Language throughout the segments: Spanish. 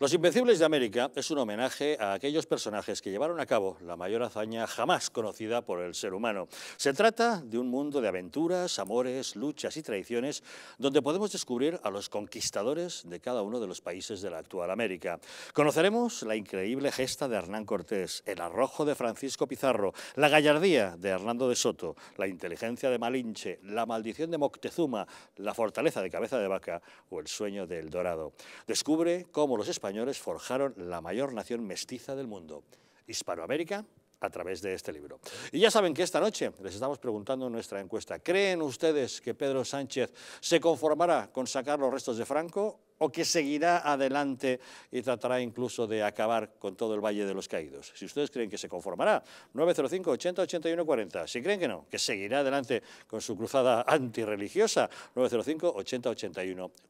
Los Invencibles de América es un homenaje a aquellos personajes que llevaron a cabo la mayor hazaña jamás conocida por el ser humano. Se trata de un mundo de aventuras, amores, luchas y traiciones donde podemos descubrir a los conquistadores de cada uno de los países de la actual América. Conoceremos la increíble gesta de Hernán Cortés, el arrojo de Francisco Pizarro, la gallardía de Hernando de Soto, la inteligencia de Malinche, la maldición de Moctezuma, la fortaleza de Cabeza de Vaca o el sueño del Dorado. Descubre cómo los españoles forjaron la mayor nación mestiza del mundo, Hispanoamérica a través de este libro. Y ya saben que esta noche les estamos preguntando en nuestra encuesta, ¿creen ustedes que Pedro Sánchez se conformará con sacar los restos de Franco o que seguirá adelante y tratará incluso de acabar con todo el Valle de los Caídos. Si ustedes creen que se conformará, 905 80 81 40. Si creen que no, que seguirá adelante con su cruzada antirreligiosa, 905 80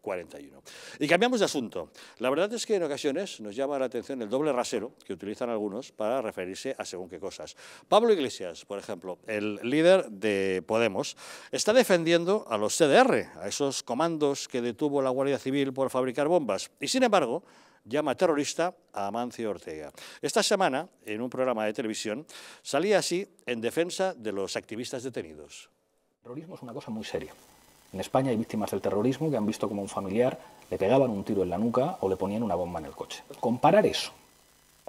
41. Y cambiamos de asunto. La verdad es que en ocasiones nos llama la atención el doble rasero que utilizan algunos para referirse a según qué cosas. Pablo Iglesias, por ejemplo, el líder de Podemos, está defendiendo a los CDR, a esos comandos que detuvo la Guardia Civil por favor fabricar bombas. Y sin embargo, llama terrorista a Amancio Ortega. Esta semana, en un programa de televisión, salía así en defensa de los activistas detenidos. El terrorismo es una cosa muy seria. En España hay víctimas del terrorismo que han visto como un familiar le pegaban un tiro en la nuca o le ponían una bomba en el coche. Comparar eso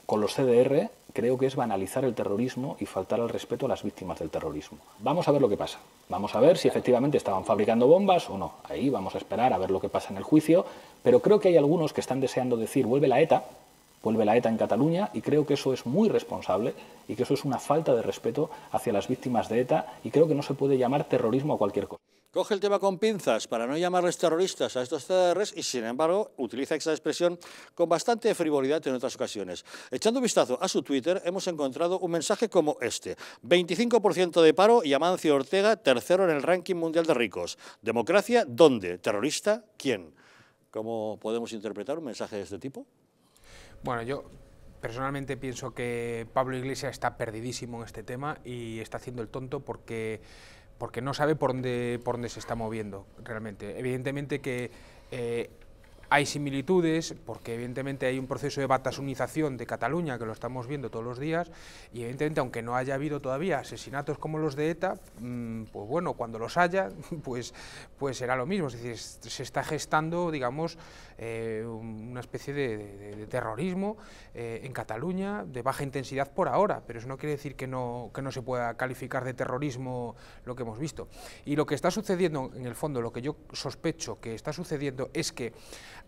con los CDR creo que es banalizar el terrorismo y faltar al respeto a las víctimas del terrorismo. Vamos a ver lo que pasa. Vamos a ver si efectivamente estaban fabricando bombas o no. Ahí vamos a esperar a ver lo que pasa en el juicio, pero creo que hay algunos que están deseando decir vuelve la ETA, vuelve la ETA en Cataluña y creo que eso es muy responsable y que eso es una falta de respeto hacia las víctimas de ETA y creo que no se puede llamar terrorismo a cualquier cosa coge el tema con pinzas para no llamarles terroristas a estos CDRs y, sin embargo, utiliza esa expresión con bastante frivolidad en otras ocasiones. Echando un vistazo a su Twitter, hemos encontrado un mensaje como este. 25% de paro y Amancio Ortega tercero en el ranking mundial de ricos. ¿Democracia dónde? ¿Terrorista quién? ¿Cómo podemos interpretar un mensaje de este tipo? Bueno, yo personalmente pienso que Pablo Iglesias está perdidísimo en este tema y está haciendo el tonto porque porque no sabe por dónde, por dónde se está moviendo realmente. Evidentemente que eh, hay similitudes, porque evidentemente hay un proceso de batasunización de Cataluña, que lo estamos viendo todos los días, y evidentemente, aunque no haya habido todavía asesinatos como los de ETA, mm, pues bueno, cuando los haya, pues, pues será lo mismo. Es decir, se está gestando, digamos, eh, una especie de, terrorismo eh, en Cataluña de baja intensidad por ahora, pero eso no quiere decir que no, que no se pueda calificar de terrorismo lo que hemos visto. Y lo que está sucediendo, en el fondo, lo que yo sospecho que está sucediendo es que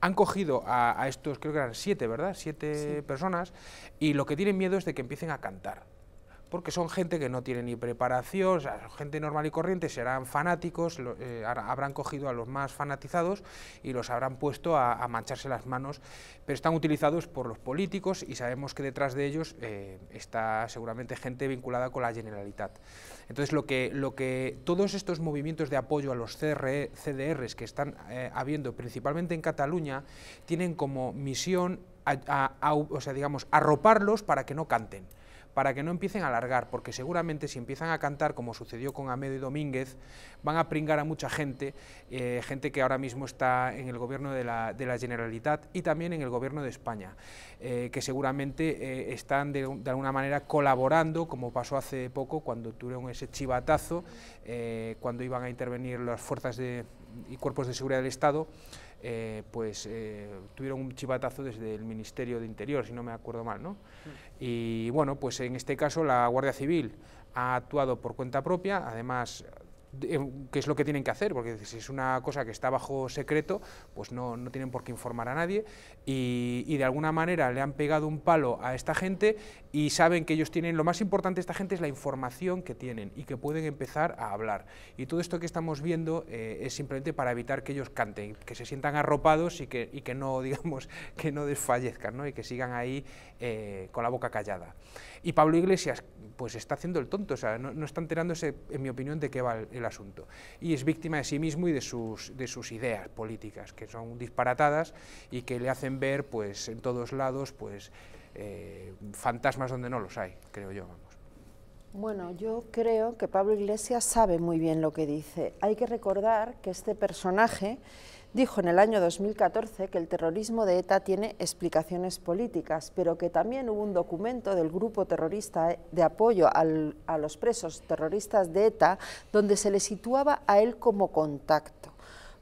han cogido a, estos, creo que eran siete, ¿verdad? Siete personas, y lo que tienen miedo es de que empiecen a cantar porque son gente que no tiene ni preparación, gente normal y corriente, serán fanáticos, eh, habrán cogido a los más fanatizados y los habrán puesto a, mancharse las manos, pero están utilizados por los políticos y sabemos que detrás de ellos eh, está seguramente gente vinculada con la Generalitat. Entonces, lo que, lo que todos estos movimientos de apoyo a los CDRs e, que están eh, habiendo principalmente en Cataluña tienen como misión o sea, digamos, arroparlos para que no canten para que no empiecen a alargar, porque seguramente si empiezan a cantar, como sucedió con Amedo y Domínguez, van a pringar a mucha gente, eh, gente que ahora mismo está en el gobierno de la, Generalitat y también en el gobierno de España, eh, que seguramente eh, están de, alguna manera colaborando, como pasó hace poco cuando tuvieron ese chivatazo, cuando iban a intervenir las fuerzas de, y cuerpos de seguridad del Estado, eh, pues eh, tuvieron un chivatazo desde el Ministerio de Interior, si no me acuerdo mal, ¿no? Mm. Y bueno, pues en este caso la Guardia Civil ha actuado por cuenta propia, además Em, qué es lo que tienen que hacer, porque si es una cosa que está bajo secreto, pues no, tienen por qué informar a nadie y, de alguna manera le han pegado un palo a esta gente y saben que ellos tienen, lo más importante de esta gente es la información que tienen y que pueden empezar a hablar. Y todo esto que estamos viendo eh, es simplemente para evitar que ellos canten, que se sientan arropados y que, que no, digamos, que no desfallezcan ¿no? y que sigan ahí eh, con la boca callada. Y Pablo Iglesias pues está haciendo el tonto, o sea, no, está enterándose, en mi opinión, de qué va el, asunto. Y es víctima de sí mismo y de sus, de sus ideas políticas, que son disparatadas y que le hacen ver, pues, en todos lados, pues, eh, fantasmas donde no los hay, creo yo, vamos. Bueno, yo creo que Pablo Iglesias sabe muy bien lo que dice. Hay que recordar que este personaje Dijo en el año 2014 que el terrorismo de ETA tiene explicaciones políticas, pero que también hubo un documento del grupo terrorista de apoyo a los presos terroristas de ETA donde se le situaba a él como contacto.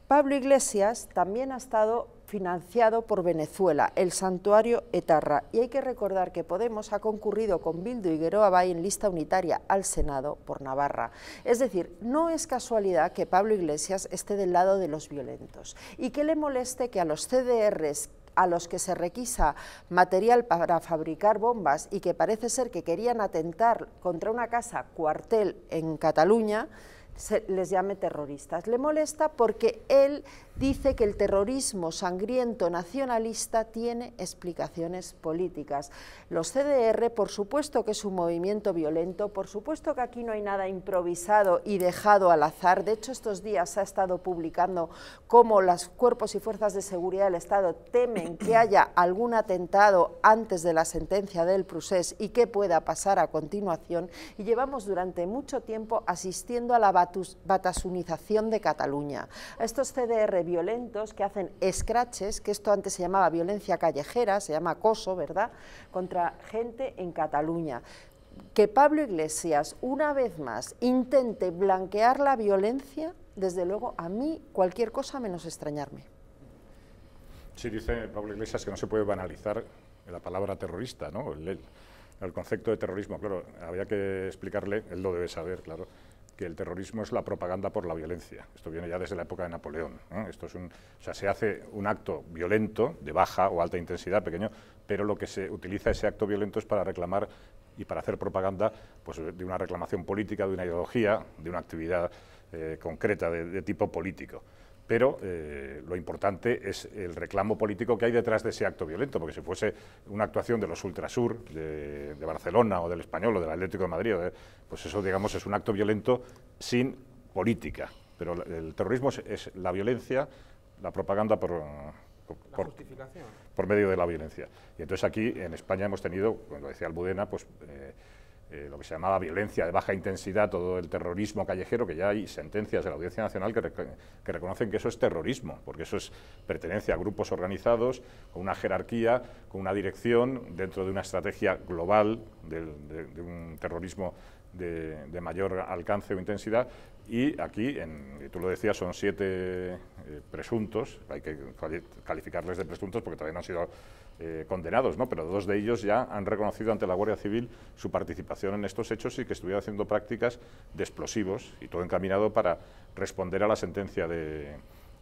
Pablo Iglesias también ha estado financiado por Venezuela, el santuario Etarra. Y hay que recordar que Podemos ha concurrido con Bildu y va en lista unitaria al Senado por Navarra. Es decir, no es casualidad que Pablo Iglesias esté del lado de los violentos y que le moleste que a los CDRs a los que se requisa material para fabricar bombas y que parece ser que querían atentar contra una casa cuartel en Cataluña, se les llame terroristas. Le molesta porque él dice que el terrorismo sangriento nacionalista tiene explicaciones políticas. Los CDR, por supuesto que es un movimiento violento, por supuesto que aquí no hay nada improvisado y dejado al azar. De hecho, estos días ha estado publicando cómo los cuerpos y fuerzas de seguridad del Estado temen que haya algún atentado antes de la sentencia del Prusés y que pueda pasar a continuación. Y llevamos durante mucho tiempo asistiendo a la batasunización de Cataluña. A estos CDR violentos que hacen escraches, que esto antes se llamaba violencia callejera, se llama acoso, ¿verdad?, contra gente en Cataluña. Que Pablo Iglesias, una vez más, intente blanquear la violencia, desde luego a mí cualquier cosa menos extrañarme. Sí, dice Pablo Iglesias que no se puede banalizar la palabra terrorista, ¿no? El, concepto de terrorismo, claro, había que explicarle, él lo debe saber, claro, que el terrorismo es la propaganda por la violencia. Esto viene ya desde la época de Napoleón. ¿eh? Esto es un, o sea, se hace un acto violento, de baja o alta intensidad, pequeño, pero lo que se utiliza ese acto violento es para reclamar y para hacer propaganda pues, de una reclamación política, de una ideología, de una actividad eh, concreta de tipo político pero eh, lo importante es el reclamo político que hay detrás de ese acto violento, porque si fuese una actuación de los Ultrasur, de, Barcelona o del Español o del Atlético de Madrid, eh, pues eso, digamos, es un acto violento sin política. Pero el terrorismo es, la violencia, la propaganda por, por, por, medio de la violencia. Y entonces aquí en España hemos tenido, como decía Albudena, pues eh, eh, lo que se llamaba violencia de baja intensidad, todo el terrorismo callejero, que ya hay sentencias de la Audiencia Nacional que, reconocen que eso es terrorismo, porque eso es pertenencia a grupos organizados, con una jerarquía, con una dirección, dentro de una estrategia global de, un terrorismo de, mayor alcance o intensidad, y aquí, en, tú lo decías, son siete eh, presuntos, hay que calificarles de presuntos porque todavía no han sido eh, condenados, ¿no? pero dos de ellos ya han reconocido ante la Guardia Civil su participación en estos hechos y que estuvieron haciendo prácticas de explosivos y todo encaminado para responder a la sentencia de,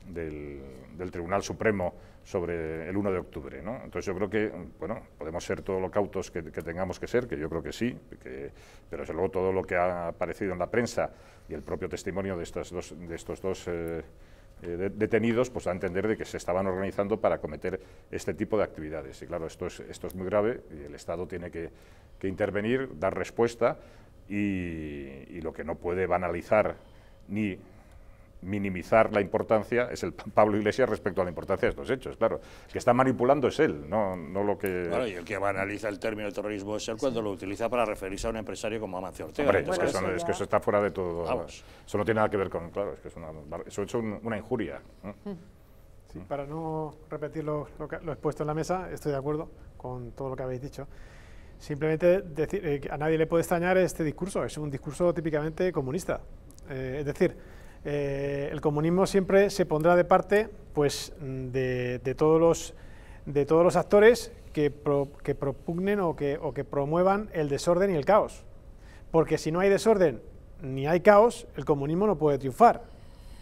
del, Tribunal Supremo sobre el 1 de octubre. Entonces yo creo que, bueno, podemos ser todos lo cautos que, tengamos que ser, que yo creo que sí, pero desde luego todo lo que ha aparecido en la prensa y el propio testimonio de, estas dos, de estos dos eh, eh, detenidos, pues da a entender de que se estaban organizando para cometer este tipo de actividades. Y claro, esto es, esto es muy grave y el Estado tiene que, intervenir, dar respuesta y lo que no puede banalizar ni minimizar la importancia es el Pablo Iglesias respecto a la importancia de estos hechos, claro. El que está manipulando es él, no, no lo que... Bueno, y el que banaliza el término terrorismo es él cuando lo utiliza para referirse a un empresario como Amancio Ortega. Hombre, es, que eso, está fuera de todo. Eso no tiene nada que ver con... Claro, es que una, eso es una injuria. Mm. para no repetir lo, que, lo expuesto en la mesa, estoy de acuerdo con todo lo que habéis dicho. Simplemente decir, eh, que a nadie le puede extrañar este discurso, es un discurso típicamente comunista. Eh, es decir eh, el comunismo siempre se pondrá de parte pues, de, todos, los, de todos los actores que, propugnen o que, promuevan el desorden y el caos. Porque si no hay desorden ni hay caos, el comunismo no puede triunfar.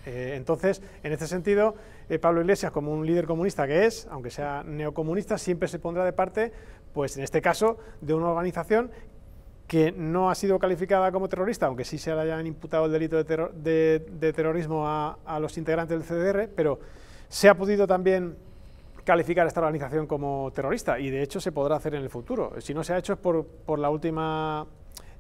Eh, entonces, en este sentido, eh, Pablo Iglesias, como un líder comunista que es, aunque sea neocomunista, siempre se pondrá de parte, pues en este caso, de una organización que no ha sido calificada como terrorista, aunque sí se le hayan imputado el delito de, de, terrorismo a, los integrantes del CDR, pero se ha podido también calificar esta organización como terrorista y de hecho se podrá hacer en el futuro. Si no se ha hecho es por, la última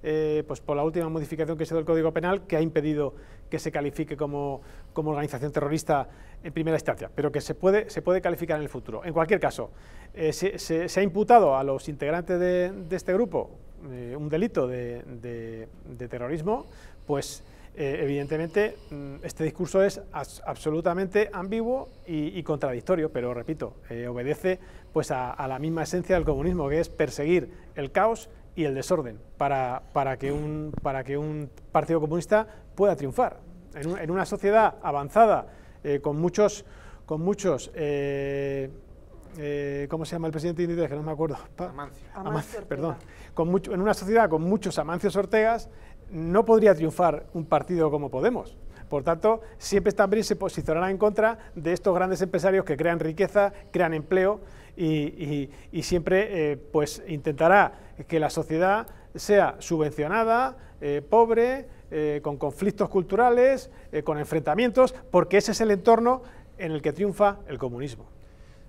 eh, pues por la última modificación que se dio el Código Penal, que ha impedido que se califique como, organización terrorista en primera instancia, pero que se puede, se puede calificar en el futuro. En cualquier caso, eh, se, ha imputado a los integrantes de este grupo eh, un delito de, terrorismo, pues eh, evidentemente mm, este discurso es absolutamente ambiguo y, contradictorio, pero repito, eh, obedece pues a, la misma esencia del comunismo, que es perseguir el caos y el desorden para, para, que, un, para que, un, partido comunista pueda triunfar. En, una sociedad avanzada, con muchos, con muchos eh, ¿cómo se llama el presidente Que no me acuerdo. Amancio. perdón. en una sociedad con muchos Amancios Ortegas, no podría triunfar un partido como Podemos. Por tanto, siempre también se posicionará en contra de estos grandes empresarios que crean riqueza, crean empleo y, siempre eh, pues intentará que la sociedad sea subvencionada, eh, pobre, con conflictos culturales, con enfrentamientos, porque ese es el entorno en el que triunfa el comunismo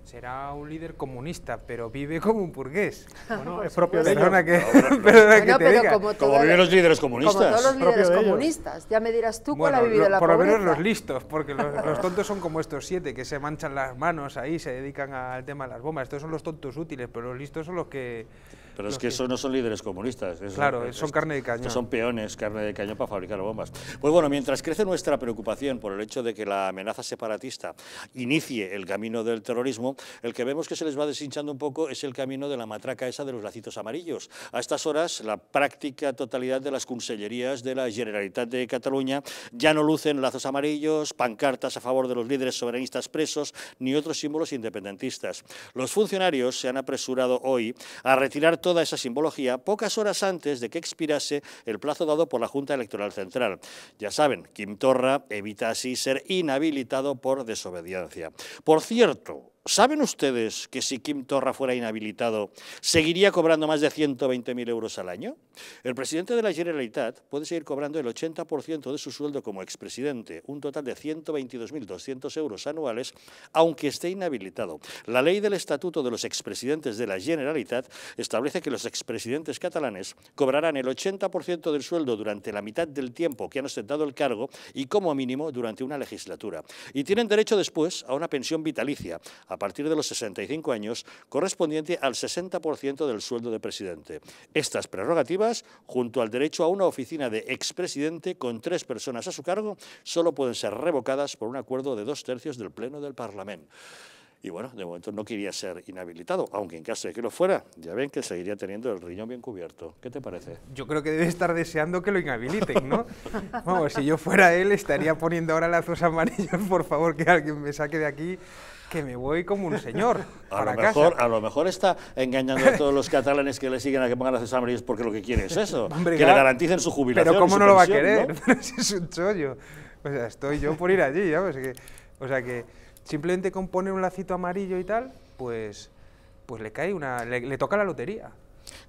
será un líder comunista, pero vive como un burgués. Bueno, es propio de ellos. Que, que te Como, viven los líderes comunistas. Como los líderes comunistas. Ya me dirás tú cuál ha vivido la la Por lo menos los listos, porque los, los, tontos son como estos siete que se manchan las manos ahí, se dedican al tema de las bombas. Estos son los tontos útiles, pero los listos son los que pero es que esos no son líderes comunistas. claro, son carne de cañón. Son peones, carne de cañón para fabricar bombas. Pues bueno, mientras crece nuestra preocupación por el hecho de que la amenaza separatista inicie el camino del terrorismo, el que vemos que se les va deshinchando un poco es el camino de la matraca esa de los lacitos amarillos. A estas horas, la práctica totalidad de las consellerías de la Generalitat de Cataluña ya no lucen lazos amarillos, pancartas a favor de los líderes soberanistas presos, ni otros símbolos independentistas. Los funcionarios se han apresurado hoy a retirar todo toda esa simbología pocas horas antes de que expirase el plazo dado por la Junta Electoral Central. Ya saben, Kim Torra evita así ser inhabilitado por desobediencia. Por cierto, ¿Saben ustedes que si Kim Torra fuera inhabilitado, seguiría cobrando más de 120.000 euros al año? El presidente de la Generalitat puede seguir cobrando el 80% de su sueldo como expresidente, un total de 122.200 euros anuales, aunque esté inhabilitado. La ley del Estatuto de los Expresidentes de la Generalitat establece que los expresidentes catalanes cobrarán el 80% del sueldo durante la mitad del tiempo que han ostentado el cargo y como mínimo durante una legislatura. Y tienen derecho después a una pensión vitalicia, a partir de los 65 años, correspondiente al 60% del sueldo de presidente. Estas prerrogativas, junto al derecho a una oficina de expresidente con tres personas a su cargo, solo pueden ser revocadas por un acuerdo de dos tercios del Pleno del Parlamento. Y bueno, de momento no quería ser inhabilitado, aunque en caso de que lo fuera, ya ven que seguiría teniendo el riñón bien cubierto. ¿Qué te parece? Yo creo que debe estar deseando que lo inhabiliten, ¿no? Vamos, si yo fuera él, estaría poniendo ahora lazos amarillos, por favor, que alguien me saque de aquí, que me voy como un señor. a, lo mejor, a lo mejor está engañando a todos los catalanes que le siguen a que pongan las exámenes porque lo que quiere es eso, que le garanticen su jubilación. Pero ¿cómo no lo va a querer? es un chollo. O sea, estoy yo por ir allí, pues o sea que simplemente con poner un lacito amarillo y tal, pues, pues le cae una, le toca la lotería.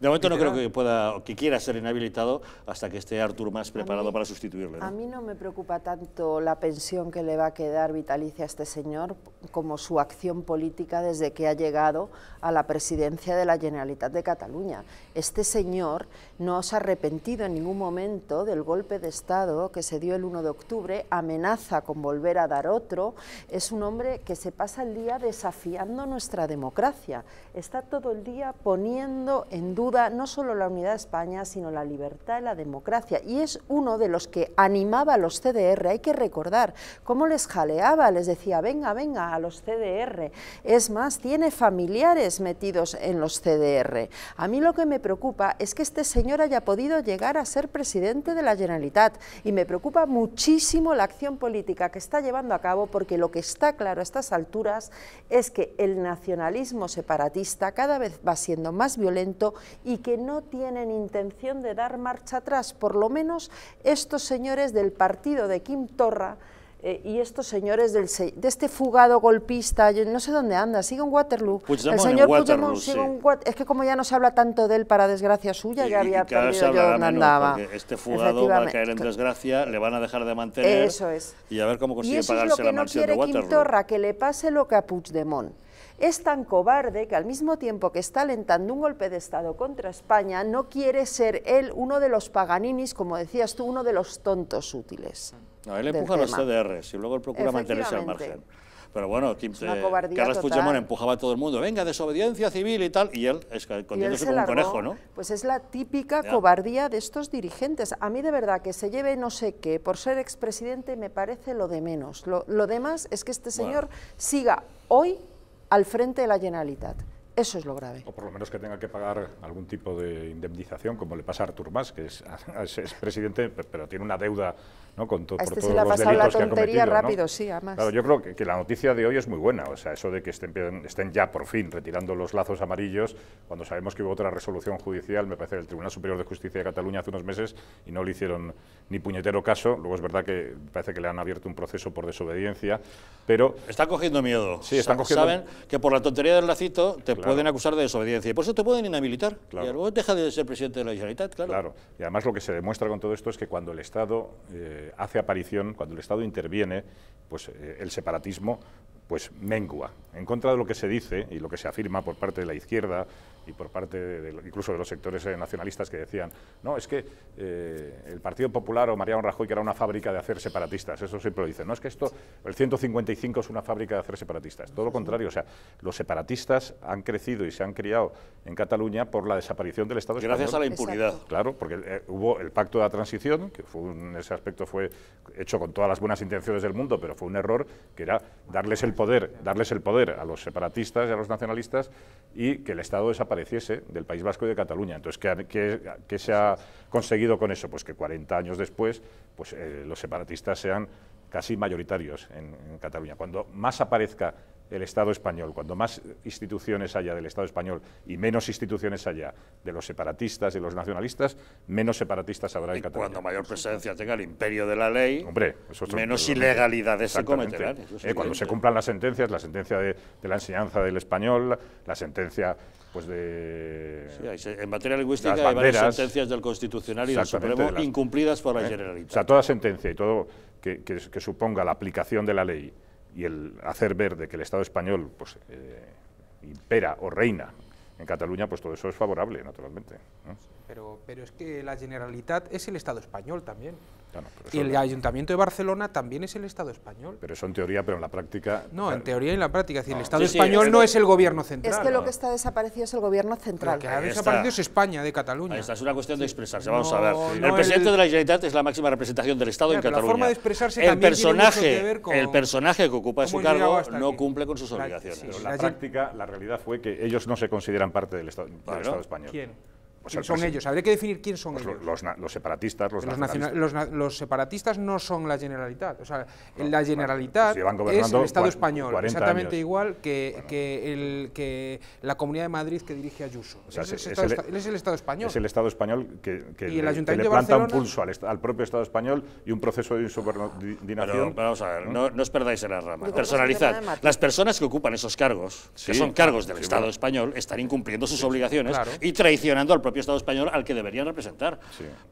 De momento no creo que pueda que quiera ser inhabilitado hasta que esté Artur más preparado para sustituirle. A mí no me preocupa tanto la pensión que le va a quedar vitalicia a este señor como su acción política desde que ha llegado a la presidencia de la Generalitat de Cataluña este señor no se ha arrepentido en ningún momento del golpe de Estado que se dio el 1 de octubre, amenaza con volver a dar otro, es un hombre que se pasa el día desafiando nuestra democracia, está todo el día poniendo en duda no solo la unidad de España, sino la libertad y la democracia, y es uno de los que animaba a los CDR, hay que recordar cómo les jaleaba, les decía, venga, venga, a los CDR, es más, tiene familiares metidos en los CDR. A mí lo que me preocupa es que este señor haya podido llegar a ser presidente de la Generalitat y me preocupa muchísimo la acción política que está llevando a cabo porque lo que está claro a estas alturas es que el nacionalismo separatista cada vez va siendo más violento y que no tienen intención de dar marcha atrás, por lo menos estos señores del partido de Kim Torra eh, y estos señores del de este fugado golpista, yo no sé dónde anda, sigue en Waterloo. Pues el señor Waterloo, sigue sí. es que como ya no se habla tanto de él para desgracia suya, ya había perdido yo dónde andaba. Este fugado va a caer en desgracia, le van a dejar de mantener. Y a ver cómo consigue y eso pagarse es lo que no quiere Kim que le pase lo que a Puigdemont. Es tan cobarde que al mismo tiempo que está alentando un golpe de Estado contra España, no quiere ser él uno de los paganinis, como decías tú, uno de los tontos útiles. No, él empuja los CDRs y luego él procura mantenerse al margen. Pero bueno, Kim, eh, empujaba a todo el mundo, venga, desobediencia civil y tal, y él escondiéndose como un conejo, ¿no? Pues es la típica cobardía de estos dirigentes. A mí de verdad que se lleve no sé qué por ser expresidente me parece lo de menos. Lo, demás es que este señor siga hoy al frente de la Generalitat. Eso es lo grave. O por lo menos que tenga que pagar algún tipo de indemnización, como le pasa a Artur Mas, que es, expresidente, presidente, pero tiene una deuda ¿no? Con todo este por todos se le ha pasado la tontería rápido, sí, además. Claro, yo creo que, la noticia de hoy es muy buena, o sea, eso de que estén, ya por fin retirando los lazos amarillos, cuando sabemos que hubo otra resolución judicial, me parece, del Tribunal Superior de Justicia de Cataluña hace unos meses y no le hicieron ni puñetero caso. Luego es verdad que parece que le han abierto un proceso por desobediencia, pero... Está cogiendo miedo. Sí, están cogiendo... Saben que por la tontería del lacito te pueden acusar de desobediencia y por eso te pueden inhabilitar. Claro. Y luego deja de ser presidente de la Generalitat, claro. Claro, y además lo que se demuestra con todo esto es que cuando el Estado... Eh, eh, hace aparición, cuando el Estado interviene, pues eh, el separatismo pues mengua. En contra de lo que se dice y lo que se afirma por parte de la izquierda y por parte de, incluso de los sectores eh, nacionalistas que decían, no, es que eh, el Partido Popular o Mariano Rajoy que era una fábrica de hacer separatistas, eso siempre lo dicen, no, es que esto, el 155 es una fábrica de hacer separatistas, todo lo contrario, o sea, los separatistas han crecido y se han criado en Cataluña por la desaparición del Estado Gracias a la impunidad. Claro, porque eh, hubo el pacto de la transición, que fue en ese aspecto fue hecho con todas las buenas intenciones del mundo, pero fue un error que era darles el poder, darles el poder a los separatistas y a los nacionalistas y que el Estado desapareciera del País Vasco y de Cataluña. Entonces, ¿qué, qué, se ha conseguido con eso? Pues que 40 años después pues, eh, los separatistas sean casi mayoritarios en, Cataluña. Cuando más aparezca el Estado español, cuando más instituciones haya del Estado español y menos instituciones haya de los separatistas y los nacionalistas, menos separatistas habrá en Cataluña. Cuando mayor presencia tenga el imperio de la ley, Hombre, menos ilegalidades se cometerán. Eh, cuando se cumplan las sentencias, la sentencia de, de, la enseñanza del español, la sentencia pues de... en materia lingüística hay varias sentencias del Constitucional y del Supremo incumplidas por la ¿eh? Generalitat. O sea, toda sentencia y todo que, suponga la aplicación de la ley y el hacer ver de que el Estado español pues, eh, impera o reina en Cataluña, pues todo eso es favorable, naturalmente. Pero, es que la Generalitat es el Estado español también. y el Ayuntamiento de Barcelona también es el Estado español. Pero eso en teoría, pero en la práctica... No, en eh, teoría y en la práctica. Es decir, el ah. Estado español no es el gobierno central. Es que lo ah. que está desaparecido es el gobierno central. Lo que ha desaparecido es España, de Cataluña. Esta es una cuestión de expresarse, vamos a ver. el presidente de la Generalitat es la máxima representación del Estado en Cataluña. La forma de expresarse el personaje, que el personaje que ocupa su cargo no cumple con sus obligaciones. pero la, práctica, la realidad fue que ellos no se consideran parte del Estado, del Estado español. ¿Quién? son ellos? Habría que definir quién son pues ellos. Los, separatistas, los, nacionalistas. los, separatistas no son la generalidad O sea, la generalidad pues es el Estado español, exactamente igual que, que, la Comunidad de Madrid que dirige Ayuso. es, el, Estado, español. Es el Estado español que, que le, planta un pulso al, propio Estado español y un proceso de insubordinación. vamos a ver, no, os perdáis en las ramas. Pues Personalizad. Las personas que ocupan esos cargos, que son cargos del Estado español, están incumpliendo sus obligaciones y traicionando al propio propio Estado español al que deberían representar.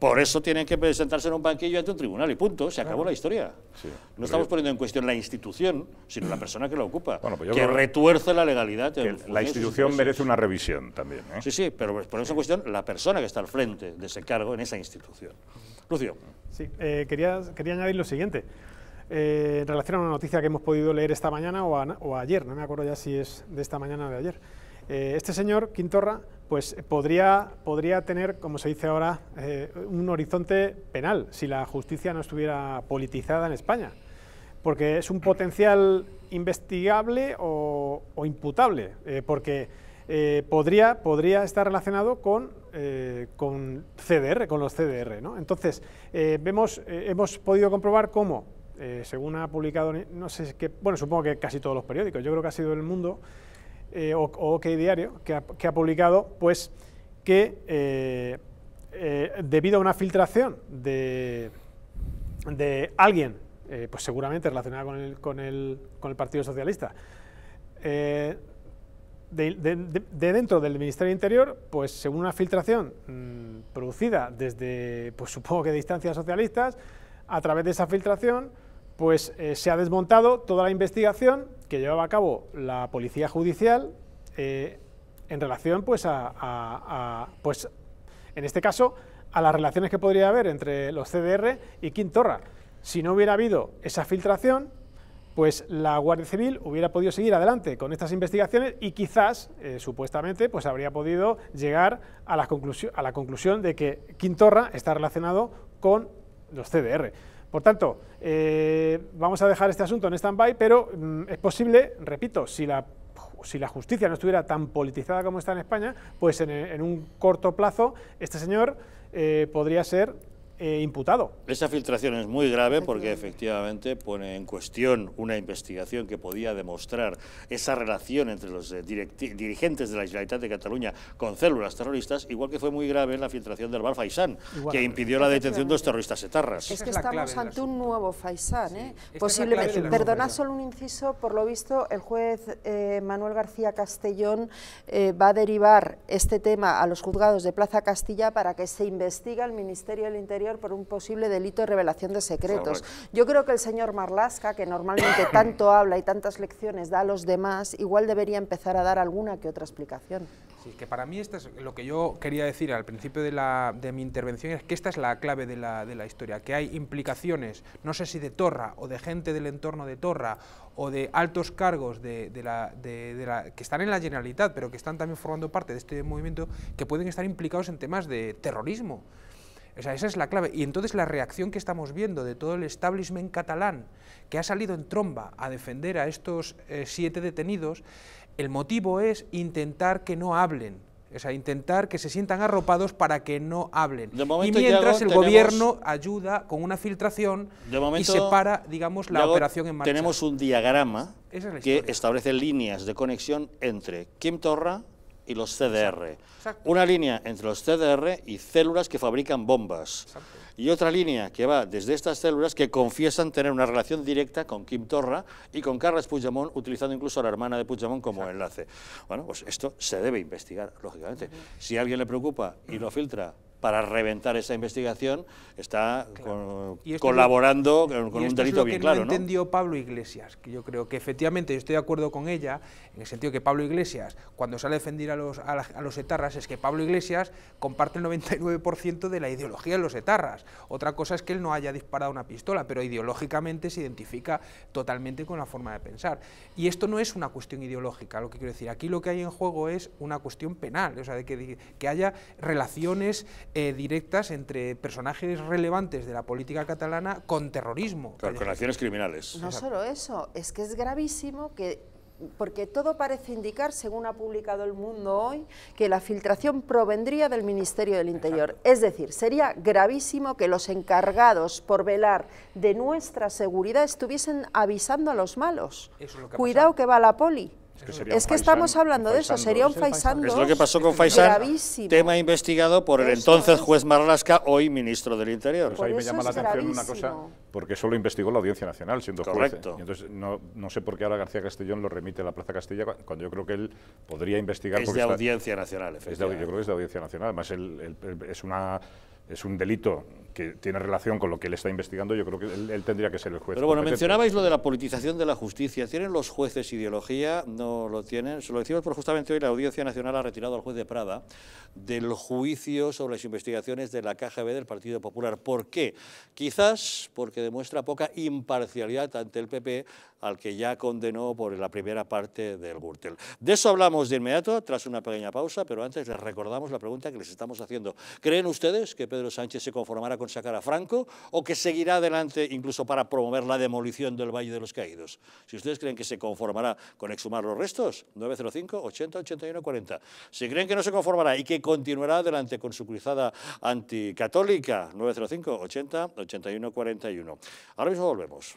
Por eso tienen que presentarse en un banquillo ante un tribunal y punto, se acabó la historia. No estamos poniendo en cuestión la institución, sino la persona que la ocupa, pues que retuerce la legalidad. la institución merece una revisión también. ¿eh? Sí, sí, pero ponemos en cuestión la persona que está al frente de ese cargo en esa institución. Lucio. Sí, eh, quería, quería añadir lo siguiente. Eh, en relación a una noticia que hemos podido leer esta mañana o, ayer, no me acuerdo ya si es de esta mañana o de ayer. este señor, Quintorra, pues eh, podría, podría tener, como se dice ahora, eh, un horizonte penal si la justicia no estuviera politizada en España, porque es un potencial investigable o, imputable, eh, porque podría, podría estar relacionado con, con CDR, con los CDR. Entonces, vemos, hemos podido comprobar cómo, según ha publicado, no sé, qué, bueno, supongo que casi todos los periódicos, yo creo que ha sido El Mundo, eh, o, o, OK Diario, que ha, publicado, pues que eh, eh, debido a una filtración de, de alguien, pues seguramente relacionada con el, Partido Socialista, de, dentro del Ministerio Interior, pues según una filtración mm, producida desde, pues supongo que de instancias socialistas, a través de esa filtración, pues eh, se ha desmontado toda la investigación que llevaba a cabo la Policía Judicial eh, en relación, pues, a, pues, en este caso, a las relaciones que podría haber entre los CDR y Quintorra. Si no hubiera habido esa filtración, pues la Guardia Civil hubiera podido seguir adelante con estas investigaciones y quizás, eh, supuestamente, pues habría podido llegar a la, a la conclusión de que Quintorra está relacionado con los CDR. Por tanto, eh, vamos a dejar este asunto en stand-by, pero mm, es posible, repito, si la, si la justicia no estuviera tan politizada como está en España, pues en, un corto plazo este señor eh, podría ser eh, imputado. Esa filtración es muy grave porque efectivamente pone en cuestión una investigación que podía demostrar esa relación entre los eh, dirigentes de la Generalitat de Cataluña con células terroristas, igual que fue muy grave la filtración del bar Faisán, que impidió la detención de los terroristas etarras. Es que estamos ante un nuevo Faisán, ¿eh? posiblemente. Perdonad solo un inciso, por lo visto el juez eh, Manuel García Castellón va a derivar este tema a los juzgados de Plaza Castilla para que se investigue el Ministerio del Interior por un posible delito de revelación de secretos. Yo creo que el señor Marlasca, que normalmente tanto habla y tantas lecciones da a los demás, igual debería empezar a dar alguna que otra explicación. Sí, que para mí esto es lo que yo quería decir al principio de, la, de mi intervención, es que esta es la clave de la, historia, que hay implicaciones, no sé si de Torra o de gente del entorno de Torra o de altos cargos de, la, de, la, que están en la Generalitat, pero que están también formando parte de este movimiento, que pueden estar implicados en temas de terrorismo esa es la clave. Y entonces la reacción que estamos viendo de todo el establishment catalán que ha salido en tromba a defender a estos eh, siete detenidos, el motivo es intentar que no hablen, o sea, intentar que se sientan arropados para que no hablen. y mientras el gobierno ayuda con una filtración y separa, digamos, la operación en marcha. Tenemos un diagrama que establece líneas de conexión entre Kim Torra, y los CDR. Una línea entre los CDR y células que fabrican bombas. Y otra línea que va desde estas células que confiesan tener una relación directa con Kim Torra y con Carles Puigdemont, utilizando incluso a la hermana de Puigdemont como enlace. Bueno, pues esto se debe investigar, lógicamente. Si alguien le preocupa y lo filtra para reventar esa investigación, está colaborando con, un delito es lo que No entendió Pablo Iglesias, que yo creo que efectivamente estoy de acuerdo con ella, en el sentido que Pablo Iglesias, cuando sale a defender a los, etarras, es que Pablo Iglesias comparte el 99% de la ideología de los etarras. Otra cosa es que él no haya disparado una pistola, pero ideológicamente se identifica totalmente con la forma de pensar. Y esto no es una cuestión ideológica, lo que quiero decir. Aquí lo que hay en juego es una cuestión penal, o sea, de que, que haya relaciones eh, directas entre personajes relevantes de la política catalana con terrorismo. con acciones criminales. No solo eso, es que es gravísimo que porque todo parece indicar, según ha publicado El Mundo hoy, que la filtración provendría del Ministerio del Interior. Es decir, sería gravísimo que los encargados por velar de nuestra seguridad estuviesen avisando a los malos. Cuidado que va la poli. Es que, estamos hablando de eso, sería un faisán. Es lo que pasó con faisán, tema investigado por el entonces juez Marlasca, hoy ministro del Interior. Pues ahí me llama la atención una cosa, porque solo investigó la Audiencia Nacional, siendo ¿eh? Correcto. juez. entonces no, sé por qué ahora García Castellón lo remite a la Plaza Castilla, cuando yo creo que él podría investigar... Es de Audiencia Nacional, efectivamente. yo creo que es de Audiencia Nacional, además es una es un delito que tiene relación con lo que él está investigando, yo creo que él, tendría que ser el juez. Pero bueno, mencionabais lo de la politización de la justicia. ¿Tienen los jueces ideología? No lo tienen. Se lo decimos porque justamente hoy la Audiencia Nacional ha retirado al juez de Prada del juicio sobre las investigaciones de la KGB del Partido Popular. ¿Por qué? Quizás porque demuestra poca imparcialidad ante el PP al que ya condenó por la primera parte del Gürtel. De eso hablamos de inmediato, tras una pequeña pausa, pero antes les recordamos la pregunta que les estamos haciendo. ¿Creen ustedes que Pedro Sánchez se conformará con sacar a Franco o que seguirá adelante incluso para promover la demolición del Valle de los Caídos? Si ustedes creen que se conformará con exhumar los restos, 905 80 81 40. Si creen que no se conformará y que continuará adelante con su cruzada anticatólica, 905 80 81 41. Ahora mismo volvemos.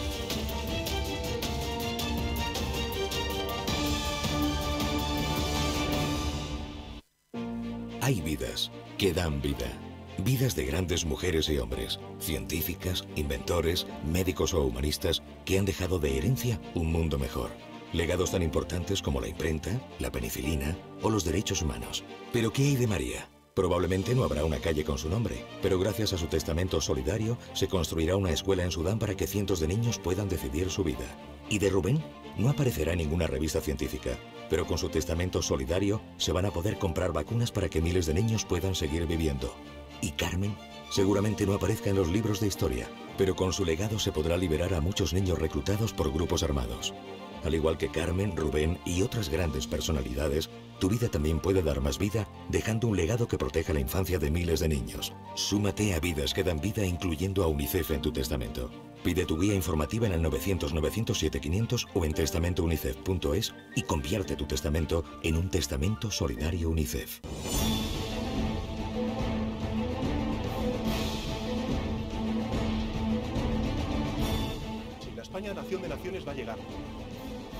Hay vidas que dan vida. Vidas de grandes mujeres y hombres, científicas, inventores, médicos o humanistas que han dejado de herencia un mundo mejor. Legados tan importantes como la imprenta, la penicilina o los derechos humanos. Pero ¿qué hay de María? Probablemente no habrá una calle con su nombre, pero gracias a su testamento solidario se construirá una escuela en Sudán para que cientos de niños puedan decidir su vida. Y de Rubén no aparecerá en ninguna revista científica, pero con su testamento solidario se van a poder comprar vacunas para que miles de niños puedan seguir viviendo. Y Carmen seguramente no aparezca en los libros de historia, pero con su legado se podrá liberar a muchos niños reclutados por grupos armados. Al igual que Carmen, Rubén y otras grandes personalidades tu vida también puede dar más vida, dejando un legado que proteja la infancia de miles de niños. Súmate a Vidas que dan vida, incluyendo a UNICEF en tu testamento. Pide tu guía informativa en el 900-907-500 o en testamentounicef.es y convierte tu testamento en un testamento solidario UNICEF. la España Nación de Naciones va a llegar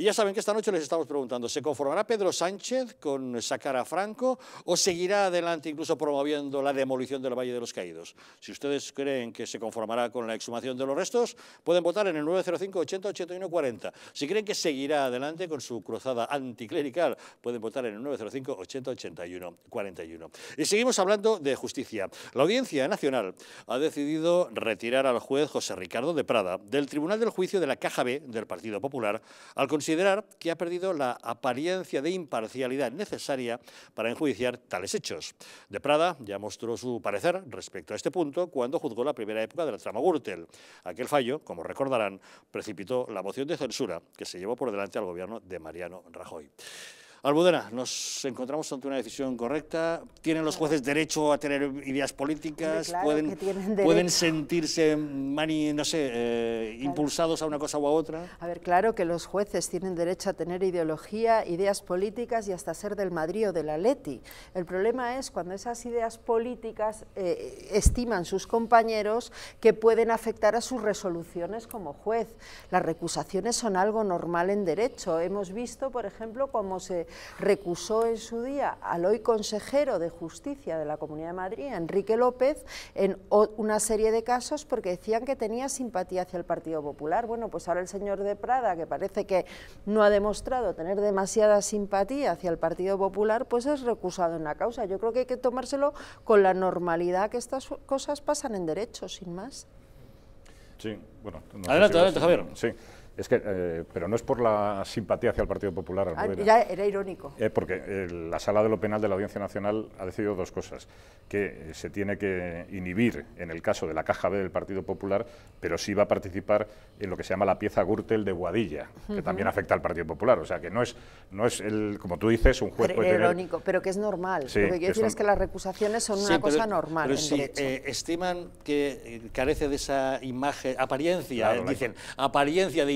Y ya saben que esta noche les estamos preguntando, ¿se conformará Pedro Sánchez con sacar a Franco o seguirá adelante incluso promoviendo la demolición del Valle de los Caídos? Si ustedes creen que se conformará con la exhumación de los restos, pueden votar en el 905 80 40. Si creen que seguirá adelante con su cruzada anticlerical, pueden votar en el 905 80 81 41. Y seguimos hablando de justicia. La Audiencia Nacional ha decidido retirar al juez José Ricardo de Prada del Tribunal del Juicio de la Caja B del Partido Popular al considerar que ha perdido la apariencia de imparcialidad necesaria para enjuiciar tales hechos. De Prada ya mostró su parecer respecto a este punto cuando juzgó la primera época de la trama Gürtel. Aquel fallo, como recordarán, precipitó la moción de censura que se llevó por delante al gobierno de Mariano Rajoy. Almudena, nos encontramos ante una decisión correcta. ¿Tienen los jueces derecho a tener ideas políticas? ¿Pueden, sentirse, eh, impulsados a una cosa u a otra? A ver, claro que los jueces tienen derecho a tener ideología, ideas políticas y hasta ser del Madrid o la Leti. El problema es cuando esas ideas políticas eh, estiman sus compañeros que pueden afectar a sus resoluciones como juez. Las recusaciones son algo normal en derecho. Hemos visto, por ejemplo, cómo se recusó en su día al hoy consejero de Justicia de la Comunidad de Madrid, Enrique López, en una serie de casos porque decían que tenía simpatía hacia el Partido Popular. Bueno, pues ahora el señor de Prada, que parece que no ha demostrado tener demasiada simpatía hacia el Partido Popular, pues es recusado en la causa. Yo creo que hay que tomárselo con la normalidad que estas cosas pasan en derecho, sin más. Sí, bueno. adelante, adelante, Javier. Sí. Es que, eh, pero no es por la simpatía hacia el Partido Popular. Ah, ya era irónico. Eh, porque eh, la Sala de lo Penal de la Audiencia Nacional ha decidido dos cosas. Que se tiene que inhibir, en el caso de la Caja B del Partido Popular, pero sí va a participar en lo que se llama la pieza Gürtel de Guadilla, que también afecta al Partido Popular. O sea, que no es, no es el, como tú dices, un juez... irónico, pero que es normal. lo que quiero decir es que las recusaciones son una cosa normal pero si, estiman que carece de esa imagen, apariencia, dicen, apariencia de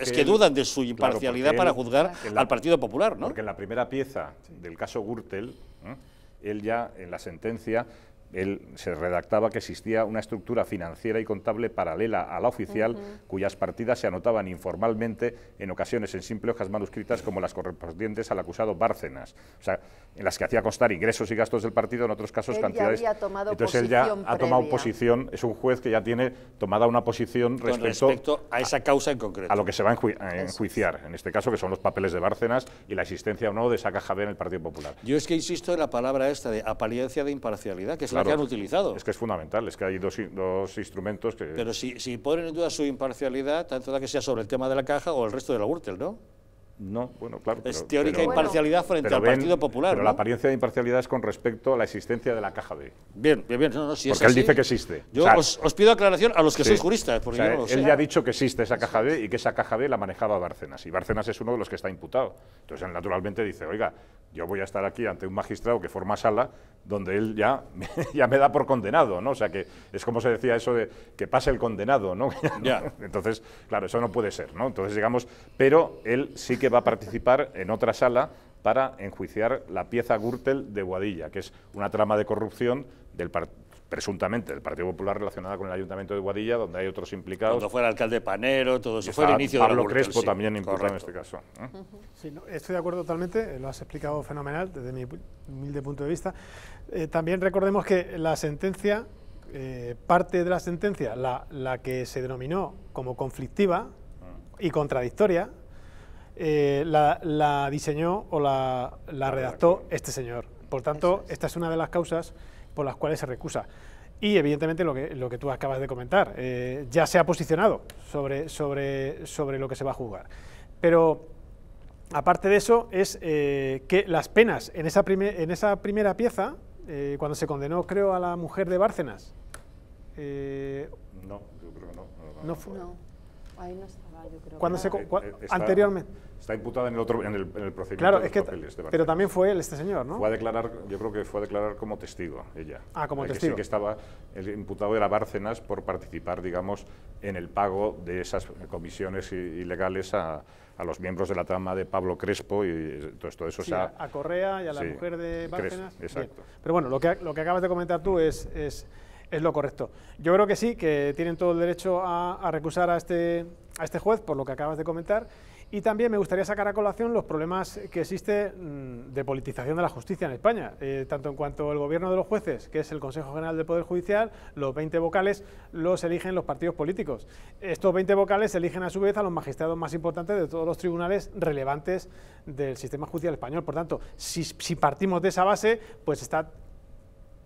es que dudan de su imparcialidad para juzgar al Partido Popular, Porque en la primera pieza del caso Gürtel, ¿eh? él ya en la sentencia él se redactaba que existía una estructura financiera y contable paralela a la oficial, cuyas partidas se anotaban informalmente, en ocasiones en simples hojas manuscritas, como las correspondientes al acusado Bárcenas. O sea, en las que hacía constar ingresos y gastos del partido, en otros casos cantidades. Entonces él ya ha tomado posición, es un juez que ya tiene tomada una posición respecto, respecto, a esa causa en concreto. A lo que se va a, enjuiciar, en este caso, que son los papeles de Bárcenas y la existencia o no de esa caja B en el Partido Popular. Yo es que insisto en la palabra esta de apariencia de imparcialidad, que es la que han utilizado. Es que es fundamental, es que hay dos, instrumentos que... Pero si, si ponen en duda su imparcialidad, tanto la que sea sobre el tema de la caja o el resto de la urtel ¿no? No, bueno, claro. Es teórica imparcialidad frente al Partido Popular. Pero la apariencia de imparcialidad es con respecto a la existencia de la caja B. Bien, bien, bien. No, no, si porque él dice que existe. Yo os, pido aclaración a los que sois juristas. Porque él ya ha dicho que existe esa caja B y que esa caja B la manejaba Barcenas Y Barcenas es uno de los que está imputado. Entonces él naturalmente dice, oiga, yo voy a estar aquí ante un magistrado que forma sala donde él ya, ya me da por condenado, ¿no? O sea, que es como se decía eso de que pase el condenado, ¿no? ya. Entonces, claro, eso no puede ser, ¿no? Entonces, digamos, pero él sí que va a participar en otra sala para enjuiciar la pieza Gurtel de Guadilla, que es una trama de corrupción del presuntamente del Partido Popular relacionada con el Ayuntamiento de Guadilla, donde hay otros implicados. Cuando fuera alcalde Panero, todo inicio de la Crespo también implicado en este caso. ¿eh? estoy de acuerdo totalmente, lo has explicado fenomenal desde mi humilde punto de vista. Eh, también recordemos que la sentencia, eh, parte de la sentencia, la, que se denominó como conflictiva ah. y contradictoria, eh, la, diseñó o la, ah, redactó este señor. Por tanto, esta es una de las causas por las cuales se recusa. Y evidentemente lo que, lo que tú acabas de comentar, eh, ya se ha posicionado sobre, sobre, sobre lo que se va a juzgar. Pero aparte de eso es eh, que las penas en esa, en esa primera pieza, cuando se condenó creo a la mujer de Bárcenas. no, yo creo que no. No, fue. No. Ahí no estaba, yo creo. Cuando se, eh, eh, anteriormente. Está imputada en el, otro, en el, procedimiento. Claro, de es que. Papeles, de pero también fue él, este señor, ¿no? Fue a declarar, yo creo que fue a declarar como testigo ella. Ah, como testigo. Que sí que estaba. El imputado era Bárcenas por participar, digamos, en el pago de esas comisiones ilegales a, a los miembros de la trama de Pablo Crespo y eh, todo, esto, eso. sea, a Correa y a la mujer de Bárcenas. exacto. Pero bueno, lo que, lo que acabas de comentar tú es, es es lo correcto. Yo creo que sí, que tienen todo el derecho a, recusar a este, a este juez por lo que acabas de comentar. Y también me gustaría sacar a colación los problemas que existe mm, de politización de la justicia en España, eh, tanto en cuanto al gobierno de los jueces, que es el Consejo General del Poder Judicial, los 20 vocales los eligen los partidos políticos. Estos 20 vocales eligen a su vez a los magistrados más importantes de todos los tribunales relevantes del sistema judicial español. Por tanto, si partimos de esa base, pues está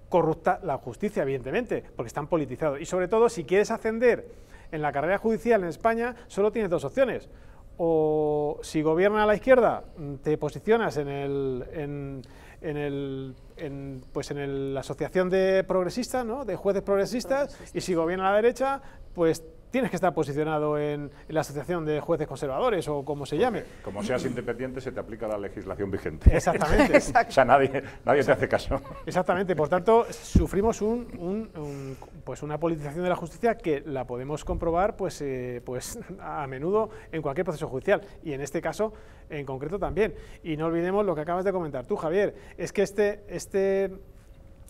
corrupta la justicia, evidentemente, porque están politizados. Y sobre todo, si quieres ascender en la carrera judicial en España, solo tienes dos opciones. O si gobierna a la izquierda, mm, te posicionas en, el, en, en, el, pues en la asociación de progresistas, ¿no? de jueces progresistas, progresistas, y si gobierna a la derecha, pues tienes que estar posicionado en, la Asociación de Jueces Conservadores o como se llame. como seas independiente, se te aplica la legislación vigente. Exactamente. o sea, nadie, nadie te hace caso. Exactamente. Por tanto, sufrimos un, pues una politización de la justicia que la podemos comprobar pues, eh, pues a menudo en cualquier proceso judicial y en este caso en concreto también. Y no olvidemos lo que acabas de comentar tú, Javier. Es que este, este,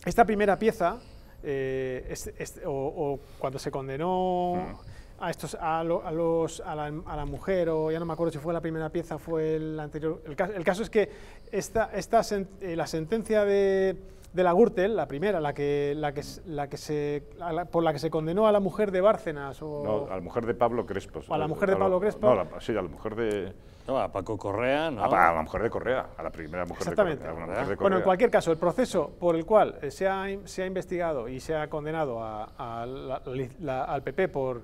esta primera pieza eh, o, cuando se condenó mm a, estos, a, los, a, la, mujer, o ya no me acuerdo si fue la primera pieza, fue el anterior. El caso, es que esta, esta eh, la sentencia de, de, la Gürtel, la primera, la que, la que, la que se, por la que se condenó a la mujer de Bárcenas. O, no, a la mujer de Pablo Crespo. a la mujer de Pablo Crespo. sí, a la mujer de. No, a Paco Correa, ah, A, la mujer de Correa, a la primera mujer, De, Correa, Bueno, en cualquier caso, el proceso por el cual eh, se ha, se ha investigado y se ha condenado a, al PP por